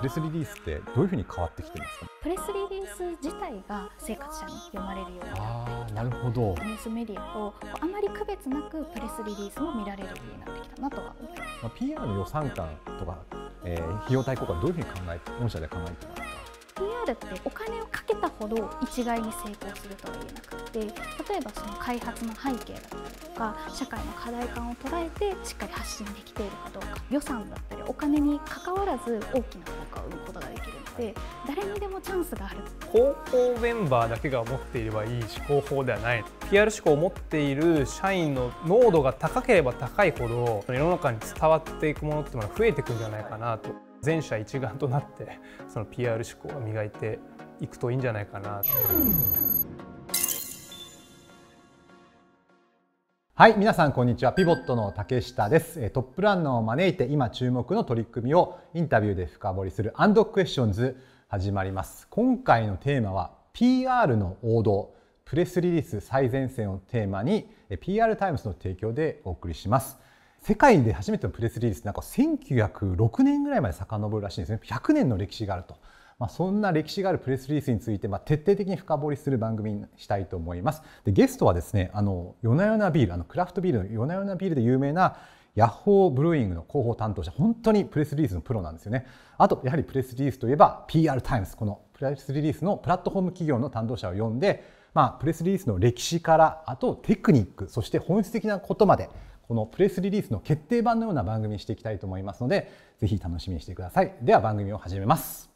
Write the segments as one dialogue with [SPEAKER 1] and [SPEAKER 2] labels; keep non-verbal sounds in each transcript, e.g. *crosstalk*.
[SPEAKER 1] プレスリリースってどういうふうに変わってきてますか
[SPEAKER 2] プレスリリース自体が生活者に読まれるよう
[SPEAKER 1] になってなるほどニュ
[SPEAKER 2] ースメディアとあまり区別なくプレスリリースも見られるようになってきたなとは思いま
[SPEAKER 1] す、まあ、PR の予算感とか、えー、費用対効果どういうふうに考えて御社で考えてますか
[SPEAKER 2] PR ってお金をかけたほど一概に成功するとは言えなくて例えばその開発の背景だったりとか社会の課題感を捉えてしっかり発信できているかどうか予算だったりお金にかかわらず大きなて誰にでもチャンスがある
[SPEAKER 3] 高校メンバーだけが持っていればいい思考法ではない PR 思考を持っている社員の濃度が高ければ高いほど世の中に伝わっていくものっていうのが増えてくるんじゃないかなと全社一丸となってその PR 思考を磨いていくといいんじゃないかなと。
[SPEAKER 1] はい皆さんこんにちはピボットの竹下ですトップランナーを招いて今注目の取り組みをインタビューで深掘りするアンドクエスチョンズ始まります今回のテーマは PR の王道プレスリリース最前線をテーマに PR タイムズの提供でお送りします世界で初めてのプレスリリースなんか1906年ぐらいまで遡るらしいんですね100年の歴史があるとまあ、そんな歴史があるプレスリリースについて、まあ、徹底的に深掘りする番組にしたいと思います。でゲストはですねあの夜な夜なビールあのクラフトビールの夜な夜なビールで有名なヤッホーブルーイングの広報担当者本当にプレスリリースのプロなんですよね。あとやはりプレスリリースといえば PR タイムズこのプレスリリースのプラットフォーム企業の担当者を呼んで、まあ、プレスリリースの歴史からあとテクニックそして本質的なことまでこのプレスリリースの決定版のような番組にしていきたいと思いますのでぜひ楽しみにしてくださいでは番組を始めます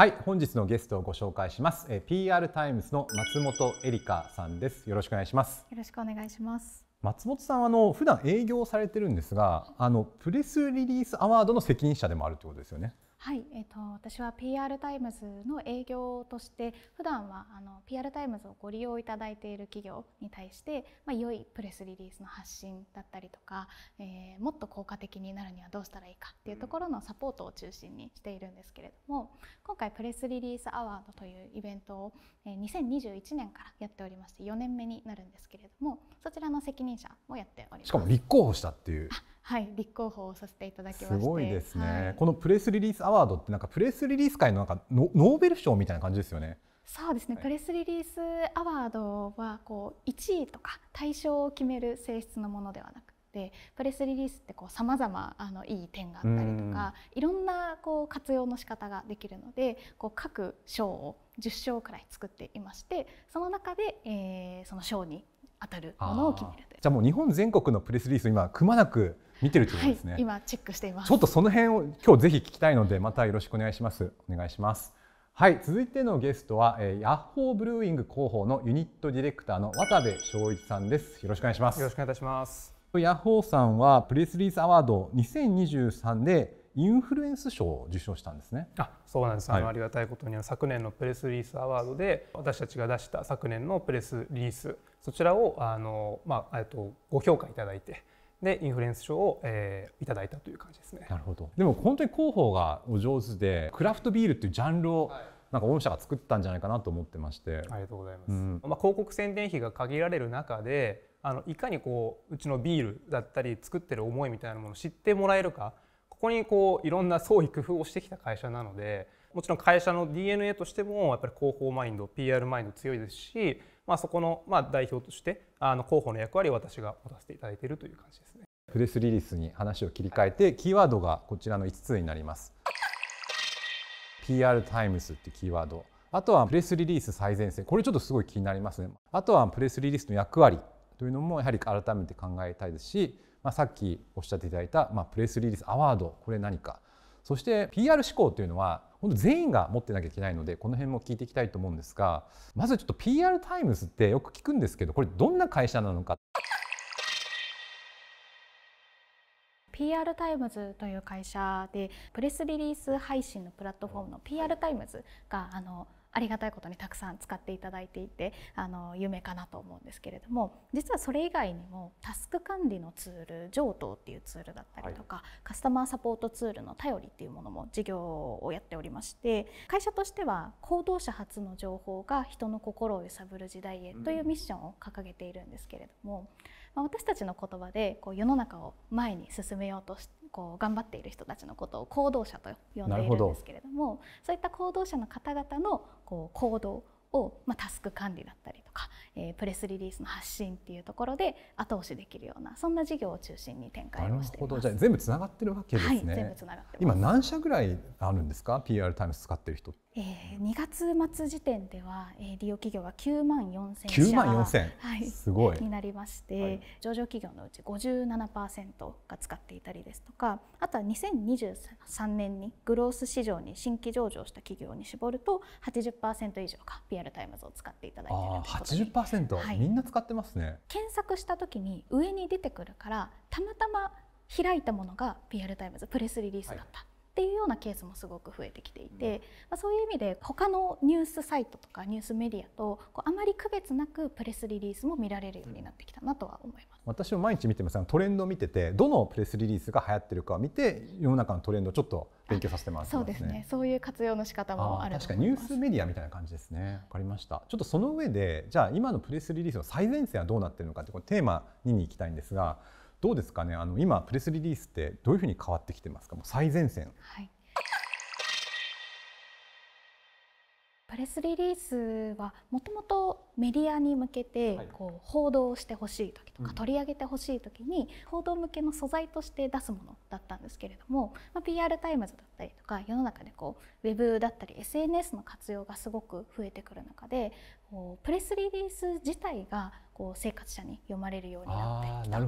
[SPEAKER 1] はい、本日のゲストをご紹介します。えー、PR タイムズの松本恵里香さんです。よろしくお願いします。
[SPEAKER 2] よろしくお願いします。
[SPEAKER 1] 松本さんはあの普段営業されてるんですが、あのプレスリリースアワードの責任者でもある
[SPEAKER 2] ということですよね。はい、えっと、私は PR タイムズの営業として普段はあの PR タイムズをご利用いただいている企業に対して、まあ、良いプレスリリースの発信だったりとか、えー、もっと効果的になるにはどうしたらいいかっていうところのサポートを中心にしているんですけれども今回プレスリリースアワードというイベントを2021年からやっておりまして4年目になるんですけれどもそちらの責任者をやっております。しかも立
[SPEAKER 1] 候補したっていう
[SPEAKER 2] はい、立候補をさせていただきましすごいですね、はい、こ
[SPEAKER 1] のプレスリリースアワードってなんかプレスリリース界のなんかノーベル賞みたいな感じですよね。
[SPEAKER 2] そうですね、はい、プレスリリースアワードはこう1位とか対象を決める性質のものではなくてプレスリリースってさまざまいい点があったりとかいろんなこう活用の仕方ができるのでこう各賞を10賞くらい作っていましてその中で、えー、その賞に当たるものを決めるじゃあもう日本
[SPEAKER 1] 全国のプレスリリース今くまなく見てるということですね、はい、今
[SPEAKER 2] チェックしていますちょっと
[SPEAKER 1] その辺を今日ぜひ聞きたいのでまたよろしくお願いしますお願いしますはい続いてのゲストは、えー、ヤッホーブルーイング広報のユニットディレクターの渡部翔一さんですよろしくお願いしますよろしくお願いいたしますヤッホーさんはプレスリースアワード2023でインフルエンス賞を受賞したんですね。あ、
[SPEAKER 3] そうなんです。はい、あありがたいことには昨年のプレスリースアワードで私たちが出した昨年のプレスリリースそちらをあのまあえっとご評価いただいて、でインフルエンス賞を、えー、いただいたという感じですね。なるほどで
[SPEAKER 1] も本当に広報がお上手でクラフトビールっていうジャンルを、はいなんか御社が作ったんじゃないかなと思ってましてあ
[SPEAKER 3] りがとうございます、うん、まあ、広告宣伝費が限られる中であのいかにこううちのビールだったり作ってる思いみたいなものを知ってもらえるかここにこういろんな創意工夫をしてきた会社なのでもちろん会社の DNA としてもやっぱり広報マインド PR マインド強いですしまあ、そこの、まあ、代表としてあの候補の役割を私が持たせていただいているという感じですね。
[SPEAKER 1] プレスリリースに話を切り替えて、キーワードがこちらの5つになります。PR タイムスっていうキーワードあとはプレスリリース最前線これちょっとすごい気になりますねあとはプレスリリースの役割というのもやはり改めて考えたいですし、まあ、さっきおっしゃっていただいた、まあ、プレスリリースアワードこれ何かそして PR 志向というのは本当全員が持ってなきゃいけないのでこの辺も聞いていきたいと思うんですがまずちょっと PR タイムズってよく聞くんですけどこれどんな会社なのか
[SPEAKER 2] PR タイムズという会社でプレスリリース配信のプラットフォームの PR タイムズがあの、はいありがたいことにたくさん使っていただいていてあの夢かなと思うんですけれども実はそれ以外にもタスク管理のツール上等っていうツールだったりとか、はい、カスタマーサポートツールの頼りっていうものも事業をやっておりまして会社としては行動者初の情報が人の心を揺さぶる時代へというミッションを掲げているんですけれども、うん、ま私たちの言葉でこう世の中を前に進めようとしてこう頑張っている人たちのことを行動者と呼んでいるんですけれどもそういった行動者の方々のこう行動を、まあ、タスク管理だったりとか、えー、プレスリリースの発信っていうところで後押しできるようなそんな事業を中心に展開を
[SPEAKER 1] しています。じゃ全部つながってるわけですね。今何社ぐらいあるんですか、PR タイムズ使ってる人
[SPEAKER 2] えー、2月末時点では、えー、利用企業が9万4000社万4 0はい、すごいになりまして、はい、上場企業のうち57%が使っていたりですとかあとは2023年にグロース市場に新規上場した企業に絞ると80%以上が PR タイムズを使っていただいている
[SPEAKER 1] といことで、はい、みんな使ってますね
[SPEAKER 2] 検索した時に上に出てくるからたまたま開いたものが PR タイムズプレスリリースだった。はいっていうようなケースもすごく増えてきていて、まあ、そういう意味で他のニュースサイトとかニュースメディアとこうあまり区別なくプレスリリースも見られるようになってきたなとは思いま
[SPEAKER 1] す、私も毎日見てますトレンドを見ててどのプレスリリースが流行ってるか見て世の中のトレンドちょっと勉強させてもらって、ね、そうですね
[SPEAKER 2] そういう活用の仕方も
[SPEAKER 1] ある確かにニュースメディアみたいな感じですねわかりましたちょっとその上でじゃあ今のプレスリリースの最前線はどうなってるのかってこのテーマ2に行きたいんですがどうですかねあの今プレスリリースってどういうふうに変わってきてますかもう最前線
[SPEAKER 2] プレスリリースはもともとメディアに向けてこう報道してほしい時とか取り上げてほしい時に報道向けの素材として出すものだったんですけれども、ま PR タイムズだったりとか世の中でこうウェブだったり SNS の活用がすごく増えてくる中でこうプレスリリース自体がこう生活者に読まれるように
[SPEAKER 1] なってきた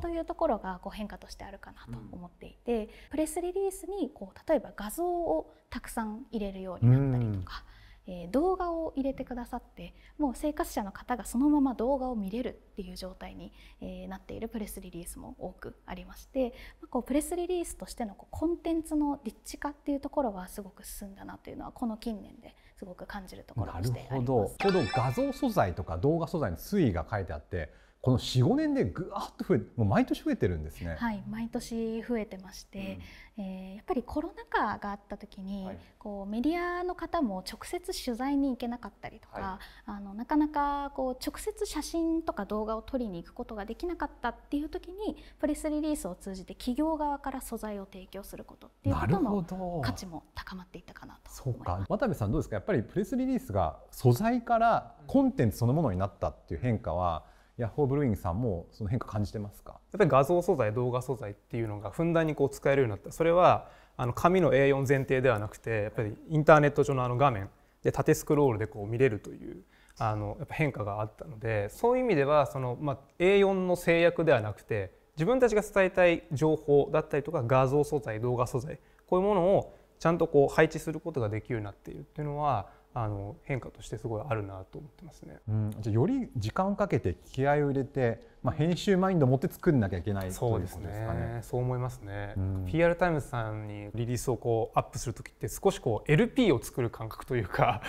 [SPEAKER 2] というところがこう変化としてあるかなと思っていて、プレスリリースにこう例えば画像をたくさん入れるようになったりとか。うんえ動画を入れてくださってもう生活者の方がそのまま動画を見れるっていう状態に、えなっているプレスリリースも多くありまして、まこうプレスリリースとしてのこうコンテンツの立地化っていうところはすごく進んだなというのはこの近年ですごく感じるところでしてあります。なるほど
[SPEAKER 1] ちょうど画像素材とか動画素材に推移が書いてあってこの4、5年でぐわっと増えもう毎年増えてるんですね。は
[SPEAKER 2] い、毎年増えてまして、うん、えー、やっぱりコロナ禍があった時に、はい、こうメディアの方も直接取材に行けなかったりとか、はい、あのなかなかこう直接写真とか動画を撮りに行くことができなかったっていう時にプレスリリースを通じて企業側から素材を提供することっていうことの価値も高まっていったかな
[SPEAKER 1] とそうか渡部さんどうですかやっぱりプレスリリースが素材からコンテンツそのものになったっていう変化は、ヤッホーブルーイングさんもその変化感じてますかやっ
[SPEAKER 3] ぱり画像素材動画素材っていうのがふんだんにこう使えるようになったそれはあの紙の A4 前提ではなくてやっぱりインターネット上のあの画面で縦スクロールでこう見れるというあのやっぱ変化があったのでそういう意味ではその、まあ、A4 の制約ではなくて自分たちが伝えたい情報だったりとか画像素材動画素材こういうものをちゃんとこう配置することができるようになっているっていうのはあの変化としてすごいあるなと思ってますね、
[SPEAKER 1] うん、じゃより時間をかけて気合を入れて、まあ、編集マインドを持って作んなきゃいけないそうですね、ね、
[SPEAKER 3] そう思いますね、うん、PR タイムズさんにリリースをこうアップする時って少しこう LP を作る感覚というか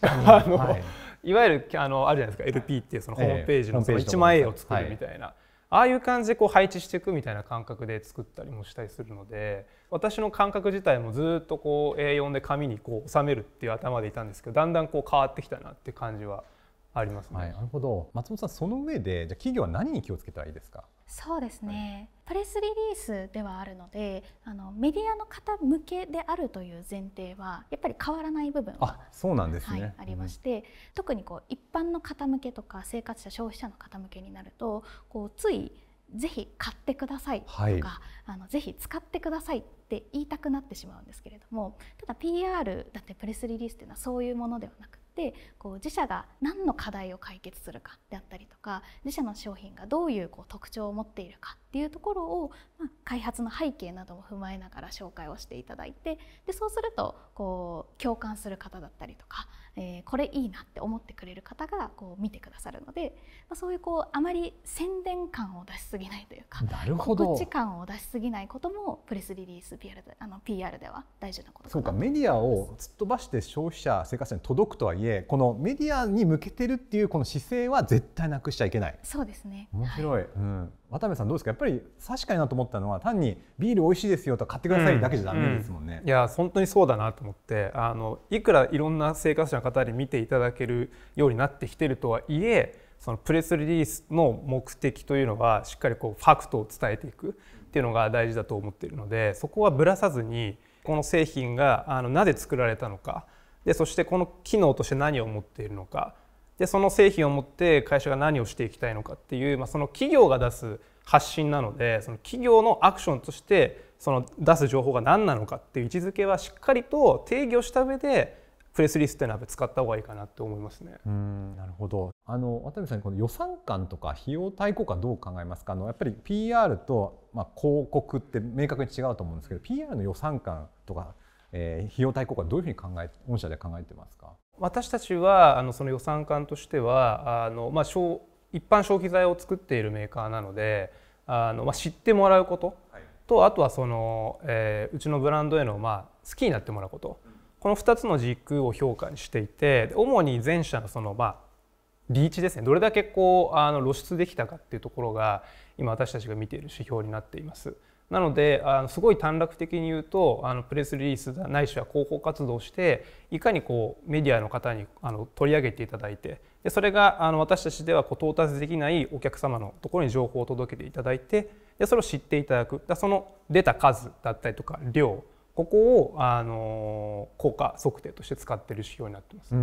[SPEAKER 3] あの、はい、いわゆるあのあるじゃないですか LP ってそのホームページの一枚絵を作るみたいな。ああいう感じでこう配置していくみたいな感覚で作ったりもしたりするので私の感覚自体もずっとこう A4 で紙にこう収めるっていう頭でいたんですけどだんだんこう変わってきたなって感じ
[SPEAKER 1] はありますね、はい、なるほど松本さんその上でじゃ企業は何に気をつけたらいいですか
[SPEAKER 2] そうですね、はい、プレスリリースではあるのであのメディアの方向けであるという前提はやっぱり変わらない部分は
[SPEAKER 1] そうなんですね、はい、ありま
[SPEAKER 2] して、うん、特にこう一般の方向けとか生活者消費者の方向けになるとこうついぜひ買ってくださいとか、はい、あのぜひ使ってくださいって言いたくなってしまうんですけれどもただ PR だってプレスリリースっていうのはそういうものではなくってこう自社が何の課題を解決するかであったりとか自社の商品がどういうこう特徴を持っているかっていうところを、まあ、開発の背景なども踏まえながら紹介をしていただいてでそうするとこう共感する方だったりとかえー、これいいなって思ってくれる方がこう見てくださるので、まあ、そういうこうあまり宣伝感を出しすぎないというかなるほど告知感を出しすぎないこともプレスリリース PR であの PR では大事なこ
[SPEAKER 1] とそうかメディアを突っ飛ばして消費者生活者に届くとはいえこのメディアに向けてるっていうこの姿勢は絶対なくしちゃいけない。
[SPEAKER 2] そうですね
[SPEAKER 1] 面白い、はい、うん渡部さんどうですかやっぱり確かになと思ったのは単にビール美味しいですよと買ってくださいだけじゃダメですもんね、うんうん、い
[SPEAKER 3] や本当にそうだなと思ってあのいくらいろんな生活者の方に見ていただけるようになってきてるとはいえそのプレスリリースの目的というのはしっかりこうファクトを伝えていくっていうのが大事だと思っているのでそこはぶらさずにこの製品があのなぜ作られたのかでそしてこの機能として何を持っているのかでその製品を持って会社が何をしていきたいのかっていう、まあ、その企業が出す発信なのでその企業のアクションとしてその出す情報が何なのかっていう位置づけはしっかりと定義をした上でプレスリスってトなど使った方がいいかなって思いますね。
[SPEAKER 1] うんなるほど。あの渡辺さんこの予算感とか費用対効果どう考えますか。あのやっぱり PR とまあ広告って明確に違うと思うんですけど、PR の予算感とかえー、費用対効果はどういうふうに考え御社で考えてますか
[SPEAKER 3] 私たちはあのその予算感としてはあの、まあ、一般消費財を作っているメーカーなのであの、まあ、知ってもらうことと、はい、あとはその、えー、うちのブランドへの、まあ、好きになってもらうこと、うん、この2つの軸を評価にしていて主に全社のその、まあ、リーチですねどれだけこうあの露出できたかっていうところが今私たちが見ている指標になっています。なのであのすごい短絡的に言うとあのプレスリリースないしは広報活動をしていかにこうメディアの方にあの取り上げていただいてでそれがあの私たちではこう到達できないお客様のところに情報を届けていただいてでそれを知っていただくだその出た数だったりとか量ここをあの効果測定として使っている指標になってます。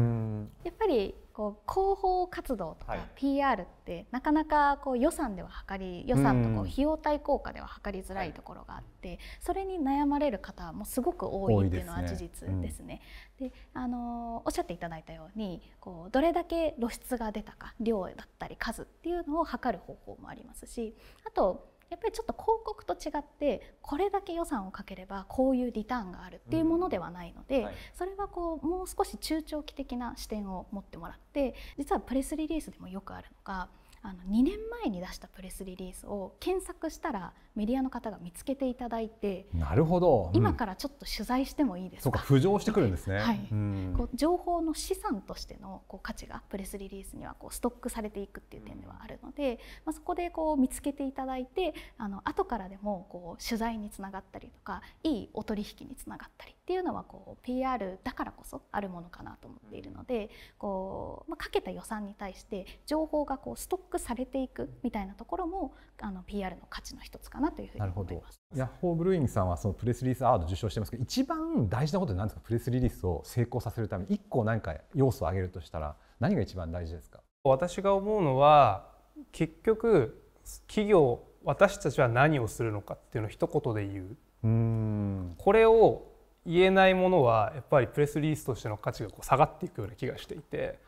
[SPEAKER 2] やっぱりこう広報活動とか PR ってなかなかこう予算では測り予算とこう費用対効果では測りづらいところがあってそれに悩まれる方もすごく多いっていうのは事実ですね。であのおっしゃっていただいたようにこうどれだけ露出が出たか量だったり数っていうのを測る方法もありますしあとやっぱりちょっと広告と違ってこれだけ予算をかければこういうリターンがあるっていうものではないので、それはこうもう少し中長期的な視点を持ってもらって実はプレスリリースでもよくあるのがあの2年前に出したプレスリリースを検索したらメディアの方が見つけていただいて
[SPEAKER 1] なるほど、うん、今か
[SPEAKER 2] らちょっと取材してもいいですか
[SPEAKER 1] 浮上してくるんですね、はい、うん、こ
[SPEAKER 2] う情報の資産としてのこう価値がプレスリリースにはこうストックされていくっていう点ではあるので、まあ、そこでこう見つけていただいてあの後からでもこう取材につながったりとかいいお取引につながったりっていうのはこう PR だからこそあるものかなと思っているのでこう、まあ、かけた予算に対して情報がこうストックくされていくみたいなところもあの PR の価値の一つかなというふうに
[SPEAKER 1] 思いますヤッホーブルーイングさんはそのプレスリリースアワード受賞してますけど一番大事なことって何ですかプレスリリースを成功させるため一個何か要素を挙げるとしたら何が一番大事ですか
[SPEAKER 3] 私が思うのは結局企業私たちは何をするのかっていうのを一言で言う
[SPEAKER 1] うん
[SPEAKER 3] これを言えないものはやっぱりプレスリリースとしての価値がこう下がっていくような気がしていて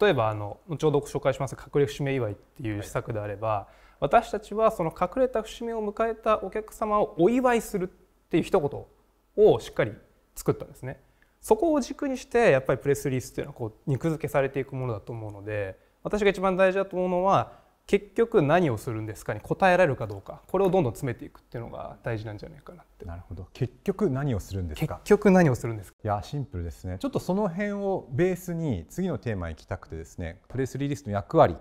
[SPEAKER 3] 例えばあの後ほど紹介します隠れ節目祝いっていう施策であれば、はい、私たちはその隠れた節目を迎えたお客様をお祝いするっていう一言をしっかり作ったんですね。そこを軸にしてやっぱりプレスリリースっていうのはこう肉付けされていくものだと思うので私が一番大事だと思うのは結局何をするんですかに答えられるかどうかこれをどんどん詰めていくっていうのが大事なんじゃないかなっ
[SPEAKER 1] てなるほど結局何をするんですか結局何をするんですかいやシンプルですねちょっとその辺をベースに次のテーマ行きたくてですねプレスリリースの役割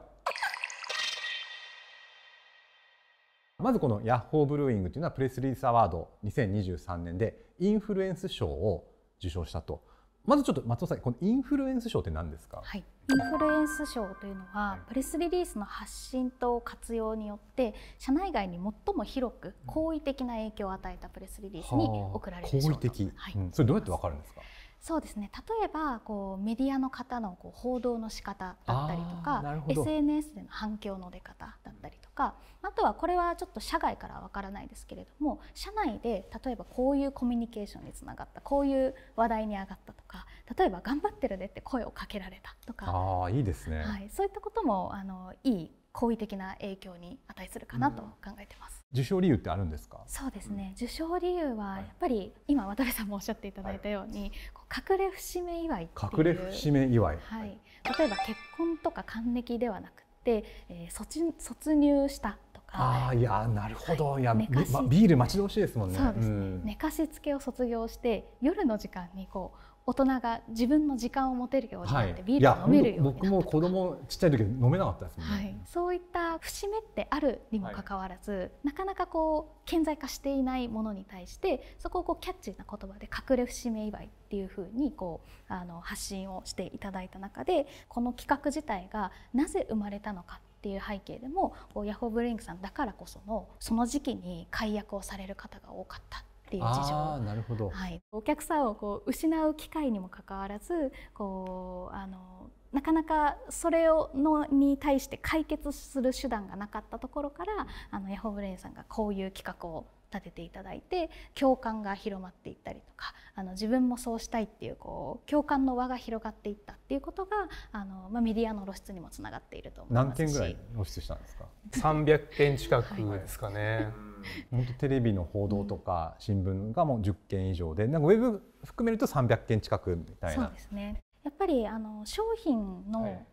[SPEAKER 1] まずこのヤッホーブルーイングというのはプレスリリースアワード2023年でインフルエンス賞を受賞したとまずちょっと松尾さん、このインフルエンス賞って何ですか、はい、イ
[SPEAKER 2] ンフルエンス賞というのは、はい、プレスリリースの発信と活用によって社内外に最も広く好意的な影響を与えたプレスリリースに贈られる賞と、
[SPEAKER 1] はい、うん、それどうやってわかるんですか
[SPEAKER 2] そうですね例えばこうメディアの方のこう報道の仕方だったりとか SNS での反響の出方だったりかあとはこれはちょっと社外からはわからないですけれども社内で例えばこういうコミュニケーションにつながったこういう話題に上がったとか例えば「頑張ってるね」って声をかけられたとか
[SPEAKER 1] あいいですね、はい、
[SPEAKER 2] そういったこともあのいい好意的な影響に値するかなと考えてます、
[SPEAKER 1] うん、受賞理由ってあるんですかそ
[SPEAKER 2] うですね、受賞理由はやっぱり、今渡部さんもおっしゃっていただいたように、はい、隠れ節目祝い隠れ節目祝い、はい、例えば結婚とか還暦ではなく、えー、卒卒入したと
[SPEAKER 1] かあいやなるほど、はい、いやビール待ち遠しいですもんね。そうですね、うん、寝
[SPEAKER 2] かしつけを卒業して夜の時間にこう大人が自分の時間を持てるようになって、ビールを飲めるように
[SPEAKER 1] な僕も子供ちっちゃい時飲めなかったですね、は
[SPEAKER 2] い、そういった節目ってあるにもかかわらず、はい、なかなかこう顕在化していないものに対してそこをこうキャッチーな言葉で隠れ節目祝いっていうふうにこうあの発信をしていただいた中でこの企画自体がなぜ生まれたのかっていう背景でもヤホーブレインクさんだからこそのその時期に解約をされる方が多かったっていう事情
[SPEAKER 1] なるほど、は
[SPEAKER 2] い、お客さんをこう失う機会にもかかわらずこうあのなかなかそれをのに対して解決する手段がなかったところからあのヤホーブレインさんがこういう企画を立てていただいて共感が広まっていったりとかあの自分もそうしたいっていうこう共感の輪が広がっていったっていうことがあの、まあ、メディアの露出にもつながっていると思いますし何件ぐらい
[SPEAKER 1] 露出したんですか3 0件近くですかね。はい本当テレビの報道とか新聞がもう10件以上でなんかウェブ含めると300件近くみたいな。そうで
[SPEAKER 2] すねやっぱりあの商品の、はい、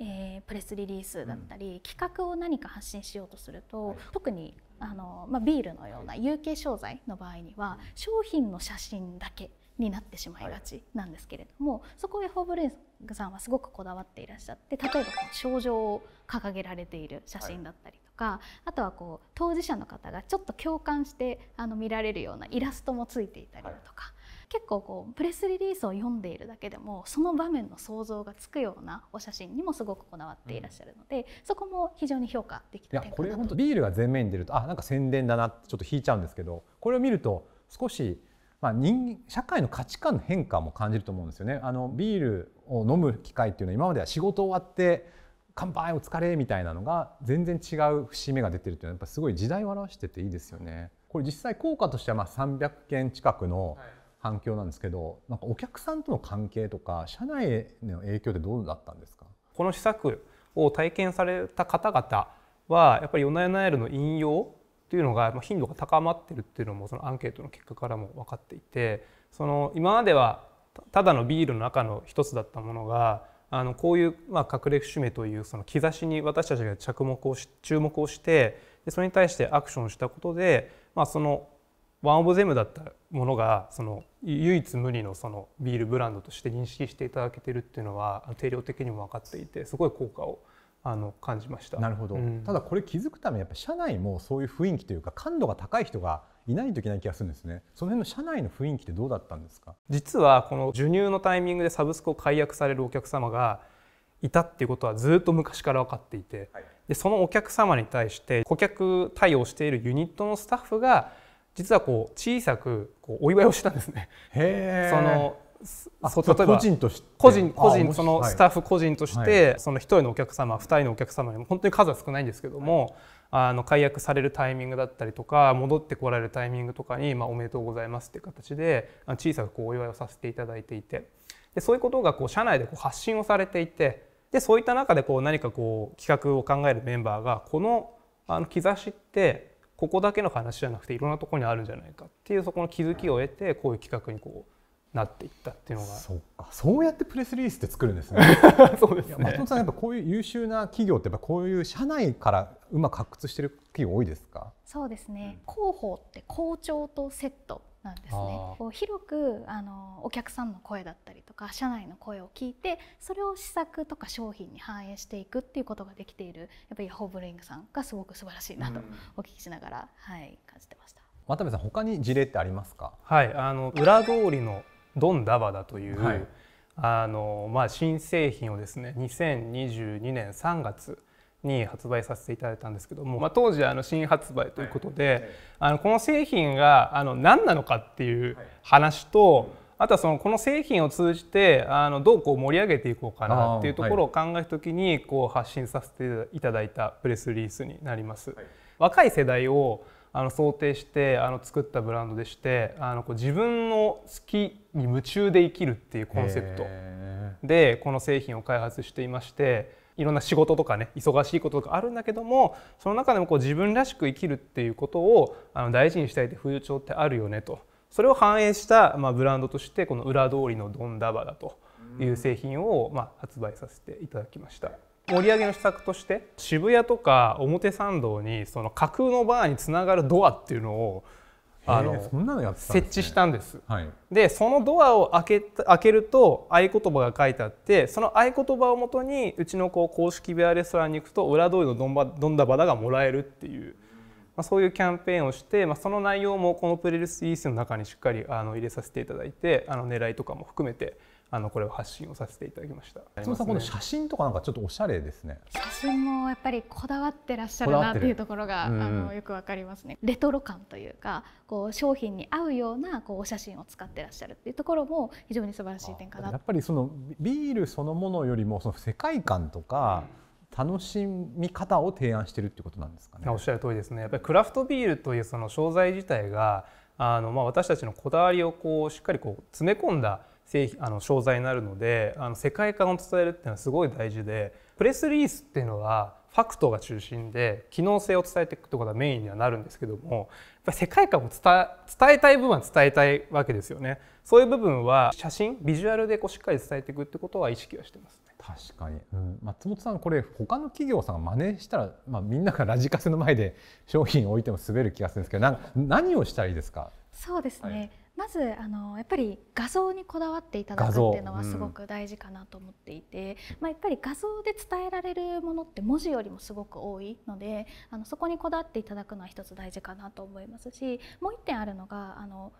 [SPEAKER 2] えー、プレスリリースだったり、うん、企画を何か発信しようとすると、はい、特にあの、まあ、ビールのような有形商材の場合には、はい、商品の写真だけになってしまいがちなんですけれども、はい、そこへホーブレンさんはすごくこだわっていらっしゃって例えばこの状を掲げられている写真だったりかあとはこう当事者の方がちょっと共感してあの見られるようなイラストもついていたりとか、はい、結構こうプレスリリースを読んでいるだけでもその場面の想像がつくようなお写真にもすごくこだわっていらっしゃるので、うん、そこも非常に評価できた
[SPEAKER 1] これ本当ビールが前面に出るとあなんか宣伝だなってちょっと引いちゃうんですけどこれを見ると少しまあ、人社会の価値観の変化も感じると思うんですよね。あのビールを飲む機会っていうのは今までは仕事終わって乾杯お疲れみたいなのが全然違う節目が出てるっていうのはやっぱすごい時代を表してていいですよね。これ実際効果としてはま300件近くの反響なんですけど、なんかお客さんとの関係とか社内への影響ってどうだったんですかこの施
[SPEAKER 3] 策を体験された方々
[SPEAKER 1] はやっぱりヨナヨナエルの引用
[SPEAKER 3] というのが頻度が高まってるっていうのもそのアンケートの結果からも分かっていてその今まではただのビールの中の一つだったものがあのこういう、まあ、隠れ節目というその兆しに私たちが着目をし注目をしてでそれに対してアクションしたことで、まあ、そのワン・オブ・ゼムだったものがその唯一無二のそのビールブランドとして認識していただけてるっていうのは定量的にも分かっていてすご
[SPEAKER 1] い効果をあの感じましたなるほど、うん、ただこれ気づくためやっぱ社内もそういう雰囲気というか感度が高い人がいないといけない気がするんですねその辺の社内の雰囲気ってどうだったんですか
[SPEAKER 3] 実はこの授乳のタイミングでサブスクを解約されるお客様がいたっていうことはずっと昔から分かっていて、はい、でそのお客様に対して顧客対応しているユニットのスタッフが実はこう小さくこうお祝いをしたんですね。へそのそ例えば個人として個人個人そのスタッフ個人として、はい、その1人のお客様2人のお客様にも本当に数は少ないんですけども、はいあの解約されるタイミングだったりとか戻ってこられるタイミングとかに、まあ、おめでとうございますっていう形で小さくこうお祝いをさせていただいていてでそういうことがこう社内でこう発信をされていてでそういった中でこう何かこう企画を考えるメンバーがこのあの兆しってここだけの話じゃなくていろんなところにあるんじゃないかっていうそこの気づきを得てこういう企画にこうなっていったっていうのがそう
[SPEAKER 1] かそうやってプレスリリースって作るんですね *laughs* そうですね松本さんやっぱこういう優秀な企業ってやっぱこういう社内からうまく発掘してる企業多いですか
[SPEAKER 2] そうですね、広報って校長とセットなんですねこう広くあのお客さんの声だったりとか社内の声を聞いてそれを試作とか商品に反映していくっていうことができているやっぱりヤホーブルイングさんがすごく素晴らしいなとお聞きしながら、うん、はい、感じてまし
[SPEAKER 1] た。渡部さん他に事例ってありますかはいあの裏通りの
[SPEAKER 3] ドンダバダという、はい、あのまあ、新製品をですね2022年3月に発売させていただいたんですけども、まあ、当時あの新発売ということで、はいはい、あのこの製品があの何なのかっていう話と、あとはそのこの製品を通じてあのどうこう盛り上げていこうかなっていうところを考えた時にこう発信させていただいたプレスリリースになります。若い世代をあの想定してあの作ったブランドでしてあのこう自分の好きに夢中で生きるっていうコンセプトでこの製品を開発していましていろんな仕事とかね忙しいこととかあるんだけどもその中でもこう自分らしく生きるっていうことをあの大事にしたいって風潮ってあるよねとそれを反映した、まあ、ブランドとしてこの裏通りのドンダバだという製品を、まあ、発売させていただきました。盛り上げの施策として渋谷とか表参道にその架空のバーにつながるドアっていうのをあの、ね、設置したんです、はい、でそのドアを開け開けると合言葉が書いてあってその合言葉をもとにうちのこう公式ベアレストランに行くと裏通りのどんばどんだバだがもらえるっていう、まあ、そういうキャンペーンをして、まあ、その内容もこのプレリスリースの中にしっかりあの入れさせていただいてあの狙いとかも含めて。あのこれを発信をさせていただきました。松本さん、この写
[SPEAKER 1] 真とかなんかちょっとおしゃれですね。
[SPEAKER 2] 写真もやっぱりこだわってらっしゃるなっていうところが、あのよくわかりますね。レトロ感というか、こう商品に合うようなこうお写真を使ってらっしゃるっていうところも非常に素晴らしい点かな。やっ
[SPEAKER 1] ぱりそのビールそのものよりもその世界観とか。楽しみ方を提案しているってことなんですか
[SPEAKER 3] ね。おっしゃる通りですね。やっぱりクラフトビールというその商材自体があのまあ私たちのこだわりをこうしっかりこう詰め込んだ製品あの商材になるのであの世界観を伝えるっていうのはすごい大事でプレスリリースっていうのはファクトが中心で機能性を伝えていくってことがメインにはなるんですけどもやっぱ世界観を伝えたい部分は伝えたいわけですよねそういう部分は写真ビジュアルでこうしっかり伝えていくってことは意識はしてますね
[SPEAKER 1] 確かに、うん、松本さんこれ他の企業さんが真似したら、まあ、みんながラジカセの前で商品を置いても滑る気がするんですけど何をしたらいいですか
[SPEAKER 2] そうですね、はいまずあのやっぱり画像にこだわっていただくっていうのはすごく大事かなと思っていて、うん、まあ、やっぱり画像で伝えられるものって文字よりもすごく多いのであのそこにこだわっていただくのは一つ大事かなと思いますしもう一点あるのがあの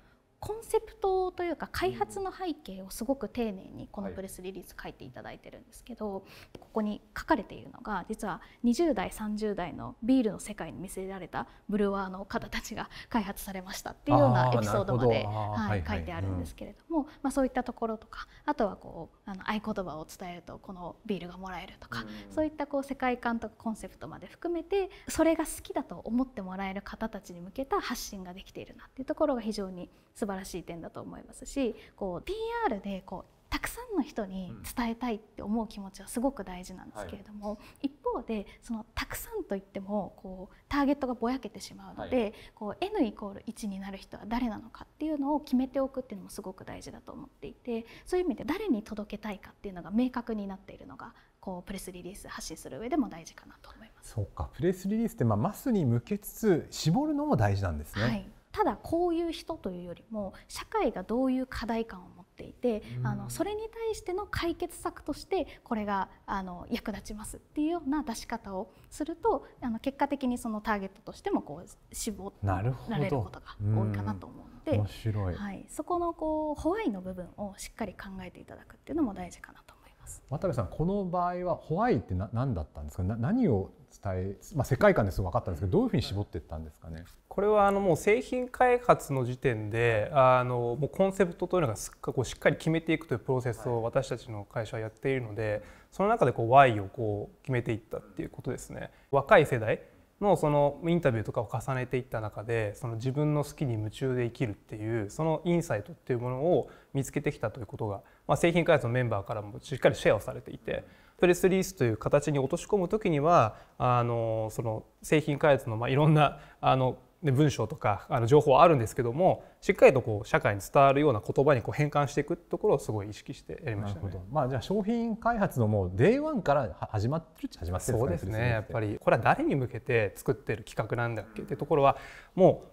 [SPEAKER 2] コンセプトというか開発の背景をすごく丁寧にこのプレスリリース書いていただいてるんですけど、はい、ここに書かれているのが実は20代30代のビールの世界に見せられたブルワーの方たちが開発されましたっていうようなエピソードまで、はい、書いてあるんですけれども、うん、まあ、そういったところとかあとはこうあの合言葉を伝えるとこのビールがもらえるとか、うん、そういったこう世界観とかコンセプトまで含めてそれが好きだと思ってもらえる方たちに向けた発信ができているなっていうところが非常に素晴らしい点だと思いますしこう PR でこうたくさんの人に伝えたいって思う気持ちはすごく大事なんですけれども、はい、一方でそのたくさんといってもこうターゲットがぼやけてしまうので、はい、こう N イコール1になる人は誰なのかっていうのを決めておくっていうのもすごく大事だと思っていてそういう意味で誰に届けたいかっていうのが明確になっているのがこうプレスリリース発信する上でも大事かなと思
[SPEAKER 1] います。そうかプレスリリースってまあマスに向けつつ絞るのも大事なんですね。はい
[SPEAKER 2] ただこういう人というよりも社会がどういう課題感を持っていて、あのそれに対しての解決策としてこれがあの役立ちますっていうような出し方をするとあの結果的にそのターゲットとしてもこう絞られることが多いかなと思うので面白い、はい、そこのこうホワイの部分をしっかり考えていただくっていうのも大事かなと思い
[SPEAKER 1] ます。渡部さんこの場合はホワイって何だったんですか何を伝え、まあ、世界観ですごく分かったんですけどどういうふうに絞っていったんですかね
[SPEAKER 3] これはあのもう製品開発の時点であのもうコンセプトというのがすっこうしっかり決めていくというプロセスを私たちの会社はやっているのでその中でこう Y をこう決めていったっていうことですね。若い世代のそのインタビューとかを重ねていった中でその自分の好きに夢中で生きるっていうそのインサイトっていうものを見つけてきたということが、まあ、製品開発のメンバーからもしっかりシェアをされていて。プレスリースという形に落とし込むときにはあのその製品開発のまあいろんなあの文章とかあの情報はあるんですけどもしっかりとこう社会に伝わるような言葉にこう変換してい
[SPEAKER 1] くところをすごい意識してやりました、ね、まあ、じゃあ商品開発のもうデ a ワンから始まってるっちゃ始まってるんですかね。そうですねやっ
[SPEAKER 3] ぱりこれは誰に向けて作ってる企画なんだっけってところはも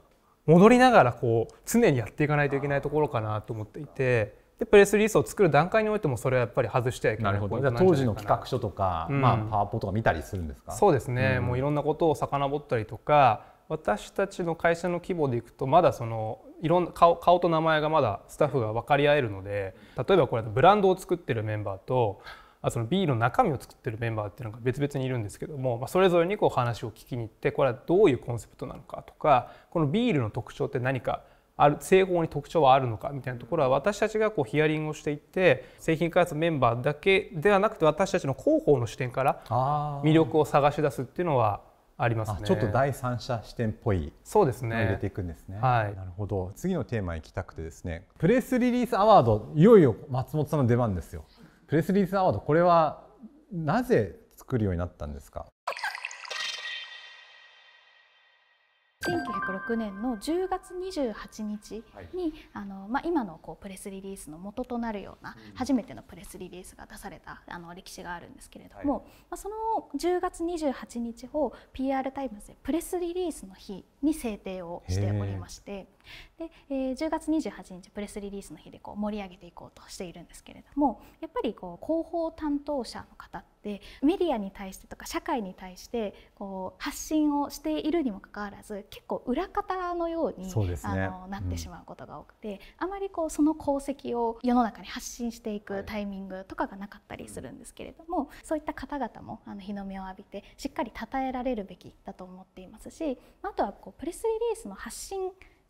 [SPEAKER 3] う戻りながらこう常にやっていかないといけないところかなと思っていて。でプレスリリースを作る段階においてもそれはやっぱり外してはいけないなるほど当時の企画書とか、うん、まあ、パワーポとか見たりするんですかそうですね、うん、もういろんなことをさかのぼったりとか私たちの会社の規模でいくとまだそのいろんな顔顔と名前がまだスタッフが分かり合えるので例えばこれブランドを作ってるメンバーとあそのビールの中身を作ってるメンバーっていうのが別々にいるんですけども、まあ、それぞれにこう話を聞きに行ってこれはどういうコンセプトなのかとかこのビールの特徴って何かある製法に特徴はあるのかみたいなところは私たちがこうヒアリングをしていって製品開発メンバーだけではなくて私たちの広報の視点から
[SPEAKER 1] 魅力を探し出すっていうのはありますね。ちょっと第三者視点っぽいそうですね。入れていくんですね。はい。なるほど。次のテーマ行きたくてですね。プレスリリースアワードいよいよ松本さんの出番ですよ。プレスリリースアワードこれはなぜ作るようになったんですか。
[SPEAKER 2] 1906年の10月28日に、はい、あのまあ、今のこうプレスリリースの元となるような初めてのプレスリリースが出されたあの歴史があるんですけれども、はい、まあ、その10月28日を PR タイムズでプレスリリースの日に制定をしておりましてで、えー、10月28日プレスリリースの日でこう盛り上げていこうとしているんですけれどもやっぱりこう広報担当者の方っでメディアに対してとか社会に対してこう発信をしているにもかかわらず結構裏方のようにう、ね、あのなってしまうことが多くて、うん、あまりこうその功績を世の中に発信していくタイミングとかがなかったりするんですけれども、はい、そういった方々もあの日の目を浴びてしっかり称えられるべきだと思っていますしあとはこうプレスリリースの発信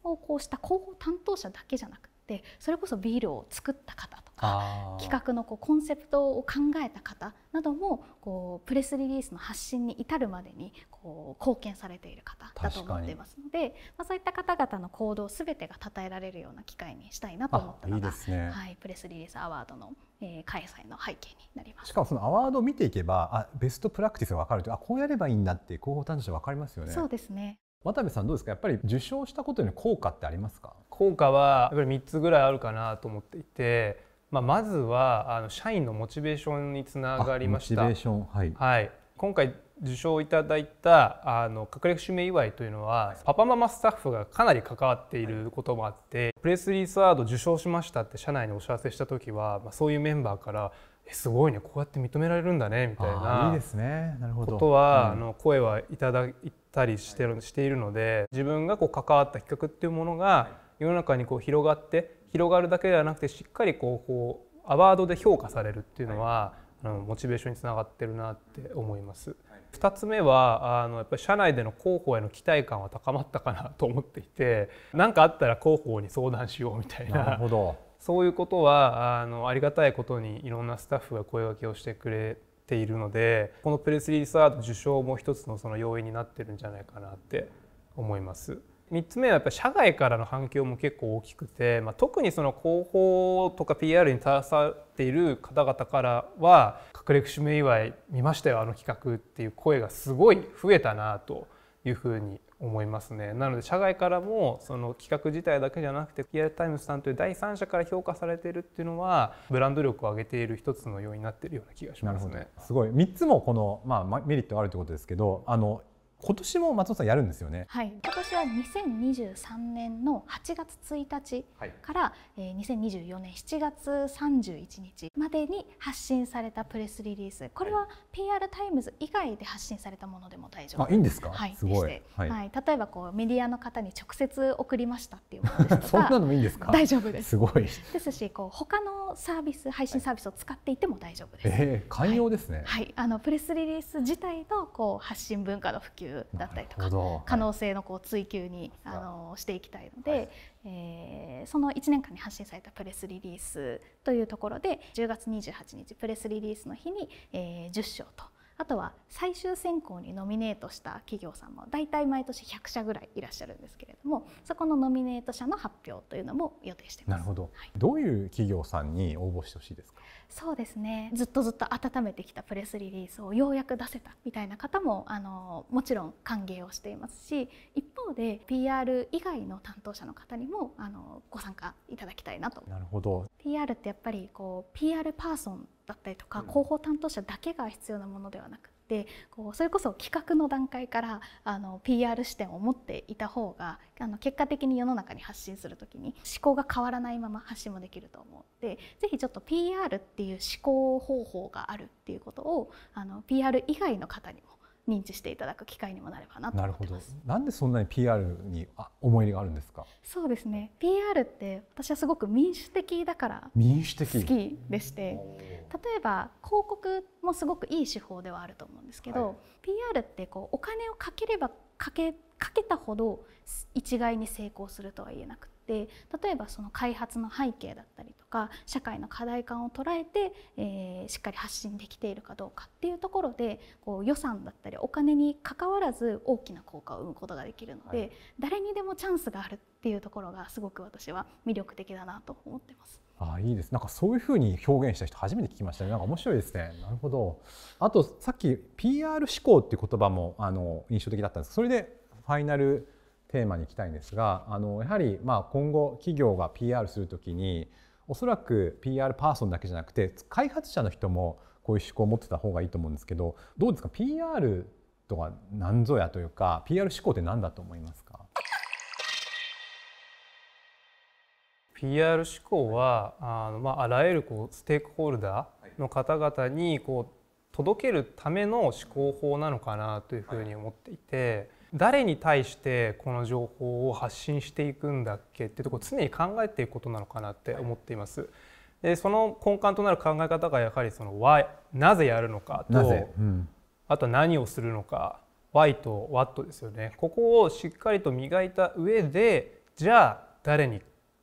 [SPEAKER 2] をこうした広報担当者だけじゃなくってそれこそビールを作った方とか企画のこうコンセプトを考えた方などもこうプレスリリースの発信に至るまでにこう貢献されている方だと思っていますので、まあ、そういった方々の行動すべてが称えられるような機会にしたいなと思ったのがいい、ね、はい、プレスリリースアワードの、えー、開催の背景に
[SPEAKER 1] なりますしかもそのアワードを見ていけばあベストプラクティスが分かるとあこうやればいいんだって広報担当者分かりますよね。そうですね渡部さんどうですかやっぱり受賞したことの効果ってありますか効果はやっぱり3つぐらいあるかなと思っていて、
[SPEAKER 3] まあ、まずはあの社員のモチベーションにつながりました。は
[SPEAKER 1] い、
[SPEAKER 3] はい、今回受賞いただいたあの閣僚指名祝いというのはパパママスタッフがかなり関わっていることもあって、はい、プレスリースワード受賞しましたって社内にお知らせした時は、まあ、そういうメンバーからすごいねこうやって認められるんだねみたいなことはあの声はいただいたりしてるしているので自分がこう関わった企画っていうものが世の中にこう広がって広がるだけではなくてしっかりこうこうアワードで評価されるっていうのは、あのモチベーションにつながってるなって思います。2つ目はあのやっぱり社内での広報への期待感は高まったかなと思っていて何かあったら広報に相談しようみたいななるほどそういうことはあのありがたいことにいろんなスタッフが声がけをしてくれているのでこのプレスリリースアート受賞も一つのその要因になってるんじゃないかなって思います。3つ目はやっぱり社外からの反響も結構大きくて、まあ、特にその広報とか PR に携わっている方々からは「隠れ節目祝い見ましたよあの企画」っていう声がすごい増えたなというふうに思いますねなので社外からもその企画自体だけじゃなくて PR タイムズさんという第三者から評価されているっていうのはブランド力を上げている一つのようになっているような気がしますね。
[SPEAKER 1] すごい3つもこの、まあ、メリットあるってことですけどあの今年も松尾さんやるんですよね。
[SPEAKER 2] はい、今年は2023年の8月1日から、はい、えー、2024年7月31日までに発信されたプレスリリース、これは PR タイムズ以外で発信されたものでも大丈夫。あ、いいんですか。はい、すごい。はい、はい、例えばこうメディアの方に直接送りましたっていうものです *laughs* そんなのもいいんですか。大丈夫です。すごい。ですし、こう他のサービス配信サービスを使っていても大丈夫です。え
[SPEAKER 1] えー、寛容ですね、はい。は
[SPEAKER 2] い、あのプレスリリース自体のこう発信文化の普及だったりとか可能性のこう追求に、あのしていきたいので、はい、えー、その1年間に発信されたプレスリリースというところで10月28日プレスリリースの日に、えー、10章とあとは最終選考にノミネートした企業さんも大体毎年100社ぐらいいらっしゃるんですけれどもそこのノミネート社の発表というのも予定し
[SPEAKER 1] てますなるほど、はい、どういう企業さんに応募してほしいですか
[SPEAKER 2] そうですねずっとずっと温めてきたプレスリリースをようやく出せたみたいな方もあのもちろん歓迎をしていますし一方で PR 以外の担当者の方にもあのご参加いただきたいなと。なるほど PR ってやっぱりこう PR パーソンだったりとか広報担当者だけが必要なものではなくてこうそれこそ企画の段階からあの PR 視点を持っていた方があの結果的に世の中に発信する時に思考が変わらないまま発信もできると思うので是非ちょっと PR っていう思考方法があるっていうことをあの PR 以外の方にも認知していただく機会にもなればなと思
[SPEAKER 1] っなんでそんなに PR に思い入れがあるんですか。
[SPEAKER 2] そうですね。PR って私はすごく民主的だから好きでして、例えば広告もすごくいい手法ではあると思うんですけど、はい、PR ってこうお金をかければかけかけたほど一概に成功するとは言えなくて例えばその開発の背景だったりとか社会の課題感を捉えて、えー、しっかり発信できているかどうかっていうところでこう予算だったりお金にかかわらず大きな効果を生むことができるので、はい、誰にでもチャンスがあるっていうところがすごく私は魅力的だなと思ってます。
[SPEAKER 1] あいいですなんかそういうふうに表現した人初めて聞きましたねなんか面白いですねなるほどあとさっき PR 思考っていう言葉もあの印象的だったんですそれでファイナルテーマに行きたいんですがあのやはりまあ今後企業が PR するときにおそらく PR パーソンだけじゃなくて開発者の人もこういう思考を持ってた方がいいと思うんですけどどうですか PR とは何ぞやというか PR 思考って何だと思いますか
[SPEAKER 3] PR 志向はあの、まあ、あらゆるこうステークホルダーの方々にこう届けるための思考法なのかなというふうに思っていて、誰に対してこの情報を発信していくんだっけっていうところを常に考えていくことなのかなって思っています。でその根幹となる考え方がやはりその why なぜやるのかと、うん、あと何をするのか why と what ですよねここをしっかりと磨いた上でじゃあ誰に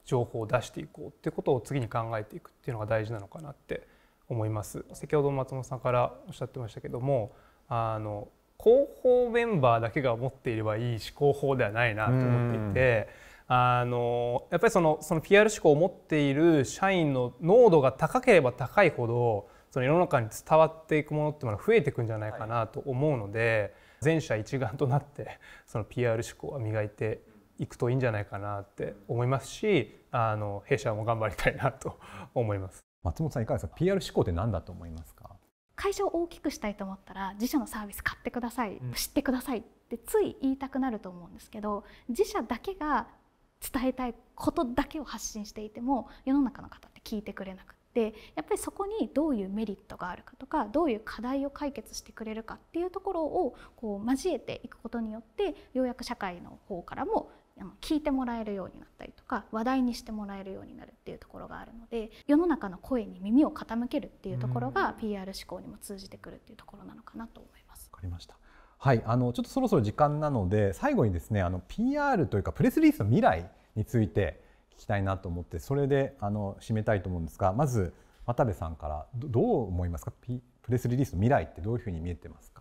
[SPEAKER 3] 情報を出していこうってことを次に考えていくっていうのが大事なのかなって思います先ほど松本さんからおっしゃってましたけどもあの広報メンバーだけが持っていればいいし広報ではないなと思っていてあのやっぱりそのその PR 思考を持っている社員の濃度が高ければ高いほどその世の中に伝わっていくものっていうのは増えていくんじゃないかなと思うので、はい、全社一丸となってその PR 思考は磨いていくといいんじゃないかなって思いますしあの弊社も頑張りたいなと *laughs* 思い
[SPEAKER 1] ます松本さんいかがですか PR 志向って何だと思いますか
[SPEAKER 2] 会社を大きくしたいと思ったら自社のサービス買ってください、知ってくださいってつい言いたくなると思うんですけど自社だけが伝えたいことだけを発信していても世の中の方って聞いてくれなくてやっぱりそこにどういうメリットがあるかとかどういう課題を解決してくれるかっていうところをこう交えていくことによってようやく社会の方からも聞いてもらえるようになったりとか話題にしてもらえるようになるっていうところがあるので世の中の声に耳を傾けるっていうところが PR 思考にも通じてくるっていうところなのかなと思います。
[SPEAKER 1] わかりましたはいあのちょっとそろそろ時間なので最後にですねあの PR というかプレスリリースの未来について聞きたいなと思ってそれであの締めたいと思うんですがまず渡部さんからどう思いますかプレスリリースの未来ってどういうふうに見えてますか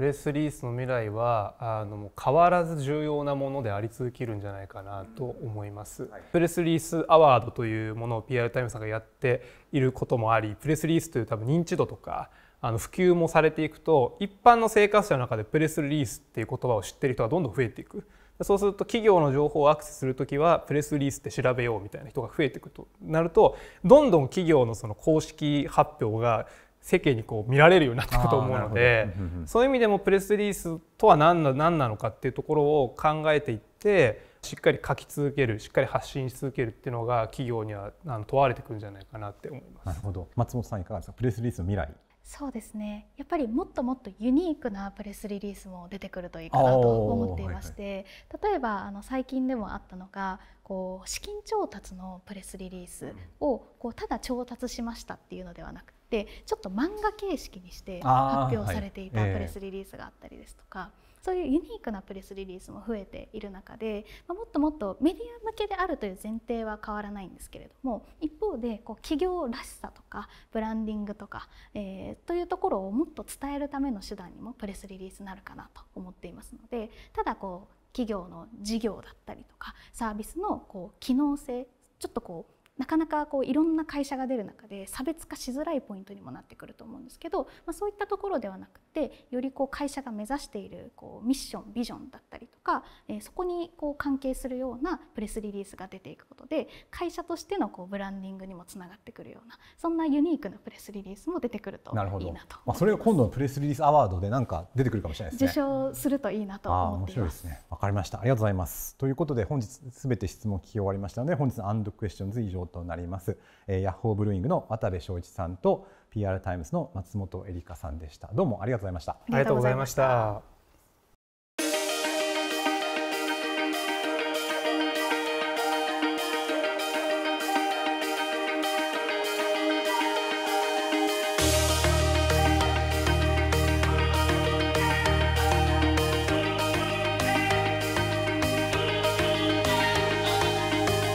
[SPEAKER 3] プレスリースの未来はあの変わらず重要なものであり続けるんじゃないかなと思います、はい、プレスリースアワードというものを PR タイムさんがやっていることもありプレスリースという多分認知度とかあの普及もされていくと一般の生活者の中でプレスリースっていう言葉を知ってる人がどんどん増えていくそうすると企業の情報をアクセスする時はプレスリリースって調べようみたいな人が増えていくとなるとどんどん企業のその公式発表が世間にこう見られるようになっていくと思うので、そういう意味でもプレスリリースとは何な何なのかっていうところを考えていってしっかり書き続けるしっかり発信し続けるっていうのが企業にはあの問われてくるんじゃないかなって
[SPEAKER 2] 思い
[SPEAKER 1] ます。なるほど松本さんいかがですかプレスリリースの未来
[SPEAKER 2] そうですねやっぱりもっともっとユニークなプレスリリースも出てくるといいかなと思っていまして、はいはい、例えばあの最近でもあったのがこう資金調達のプレスリリースをこうただ調達しましたっていうのではなくってちょっと漫画形式にして発表されていたプレスリリースがあったりですとか。そういうユニークなプレスリリースも増えている中で、まあ、もっともっとメディア向けであるという前提は変わらないんですけれども一方でこう企業らしさとかブランディングとか、えー、というところをもっと伝えるための手段にもプレスリリースなるかなと思っていますのでただこう企業の事業だったりとかサービスのこう機能性ちょっとこうなかなかこういろんな会社が出る中で差別化しづらいポイントにもなってくると思うんですけど、まあ、そういったところではなくてよりこう会社が目指しているこうミッションビジョンだったりとか、えー、そこにこう関係するようなプレスリリースが出ていくことで会社としてのこうブランディングにもつながってくるようなそんなユニークなプレスリリースも出てくるといい
[SPEAKER 1] なとま、まあ、それが今度のプレスリリースアワードでなんか出てくるかもしれないですね受
[SPEAKER 2] 賞するといいなと思っていま
[SPEAKER 1] すわ、ね、かりましたありがとうございますということで本日すべて質問聞き終わりましたので本日のアンドクエスチョンズ以上となります、えー、ヤッホーブルーイングの渡部翔一さんと PR タイムズの松本恵里香さんでしたどうもありがとうございましたありがとうございました